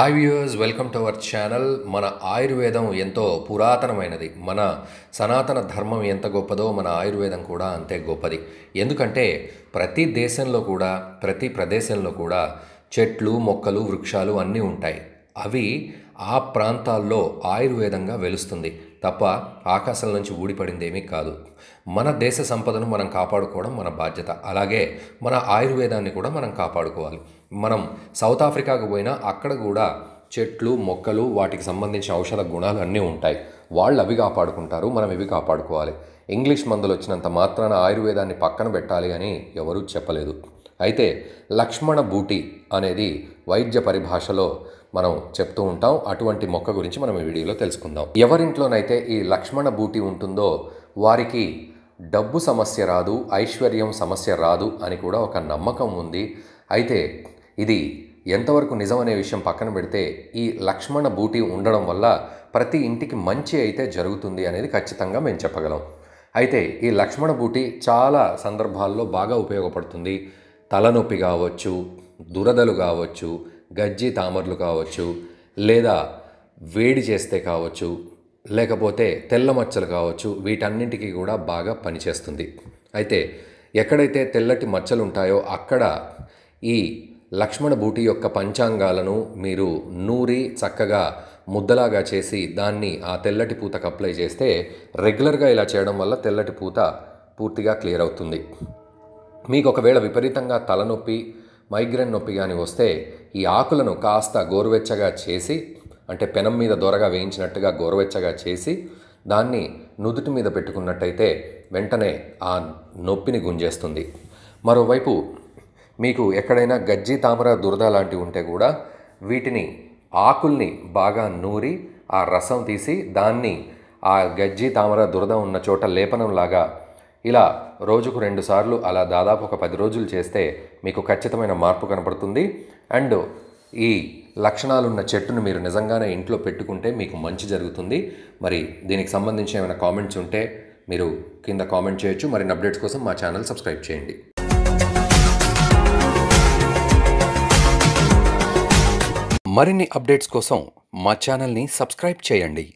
hi viewers welcome to our channel మన ఆయుర్వేదం ఎంతో పురాతనమైనది మన సనాతన ధర్మం ఎంత గొప్పదో మన ఆయుర్వేదం కూడా అంతే గొప్పది ఎందుకంటే ప్రతి దేశంలో కూడా ప్రతి ప్రదేశంలో కూడా చెట్లు మొక్కలు వృక్షాలు అన్నీ ఉంటాయి అవి ఆ ప్రాంతాల్లో ఆయుర్వేదంగా వెలుస్తుంది తప్ప ఆకాశం నుంచి ఊడిపడిందేమీ కాదు మన దేశ సంపదను మనం కాపాడుకోవడం మన బాధ్యత అలాగే మన ఆయుర్వేదాన్ని కూడా మనం కాపాడుకోవాలి మనం సౌత్ ఆఫ్రికాకు పోయినా అక్కడ కూడా చెట్లు మొక్కలు వాటికి సంబంధించిన ఔషధ గుణాలు అన్నీ ఉంటాయి వాళ్ళు అవి కాపాడుకుంటారు మనం ఇవి కాపాడుకోవాలి ఇంగ్లీష్ మందులు వచ్చినంత మాత్రాన ఆయుర్వేదాన్ని పక్కన పెట్టాలి అని ఎవరూ చెప్పలేదు అయితే లక్ష్మణ బూటి అనేది వైద్య పరిభాషలో మనం చెప్తూ ఉంటాం అటువంటి మొక్క గురించి మనం ఈ వీడియోలో తెలుసుకుందాం ఎవరింట్లోనైతే ఈ లక్ష్మణ బూటి ఉంటుందో వారికి డబ్బు సమస్య రాదు ఐశ్వర్యం సమస్య రాదు అని కూడా ఒక నమ్మకం ఉంది అయితే ఇది ఎంతవరకు నిజం అనే విషయం పక్కన పెడితే ఈ లక్ష్మణ బూటి ఉండడం వల్ల ప్రతి ఇంటికి మంచి అయితే జరుగుతుంది అనేది ఖచ్చితంగా మేము చెప్పగలం అయితే ఈ లక్ష్మణ బూటి చాలా సందర్భాల్లో బాగా ఉపయోగపడుతుంది తలనొప్పి కావచ్చు దురదలు కావచ్చు గజ్జి తామరలు కావచ్చు లేదా వేడి చేస్తే కావచ్చు లేకపోతే తెల్ల మచ్చలు కావచ్చు వీటన్నింటికి కూడా బాగా పనిచేస్తుంది అయితే ఎక్కడైతే తెల్లటి మచ్చలు ఉంటాయో అక్కడ ఈ లక్ష్మణ బూటి యొక్క పంచాంగాలను మీరు నూరి చక్కగా ముద్దలాగా చేసి దాన్ని ఆ తెల్లటి పూతకు అప్లై చేస్తే రెగ్యులర్గా ఇలా చేయడం వల్ల తెల్లటి పూత పూర్తిగా క్లియర్ అవుతుంది మీకు ఒకవేళ విపరీతంగా తలనొప్పి మైగ్రేన్ నొప్పి కానీ వస్తే ఈ ఆకులను కాస్త గోరువెచ్చగా చేసి అంటే పెనం మీద దొరగా వేయించినట్టుగా గోరువెచ్చగా చేసి దాన్ని నుదుటి మీద పెట్టుకున్నట్టయితే వెంటనే ఆ నొప్పిని గుంజేస్తుంది మరోవైపు మీకు ఎక్కడైనా గజ్జి తామర దురద లాంటివి ఉంటే కూడా వీటిని ఆకుల్ని బాగా నూరి ఆ రసం తీసి దాన్ని ఆ గజ్జి తామర దురద ఉన్న చోట లేపనంలాగా ఇలా రోజుకు రెండుసార్లు అలా దాదాపు ఒక పది రోజులు చేస్తే మీకు ఖచ్చితమైన మార్పు కనపడుతుంది అండ్ ఈ లక్షణాలున్న చెట్టును మీరు నిజంగానే ఇంట్లో పెట్టుకుంటే మీకు మంచి జరుగుతుంది మరి దీనికి సంబంధించి ఏమైనా కామెంట్స్ ఉంటే మీరు కింద కామెంట్ చేయొచ్చు మరిన్ని అప్డేట్స్ కోసం మా ఛానల్ సబ్స్క్రైబ్ చేయండి మరిన్ని అప్డేట్స్ కోసం మా ఛానల్ని సబ్స్క్రైబ్ చేయండి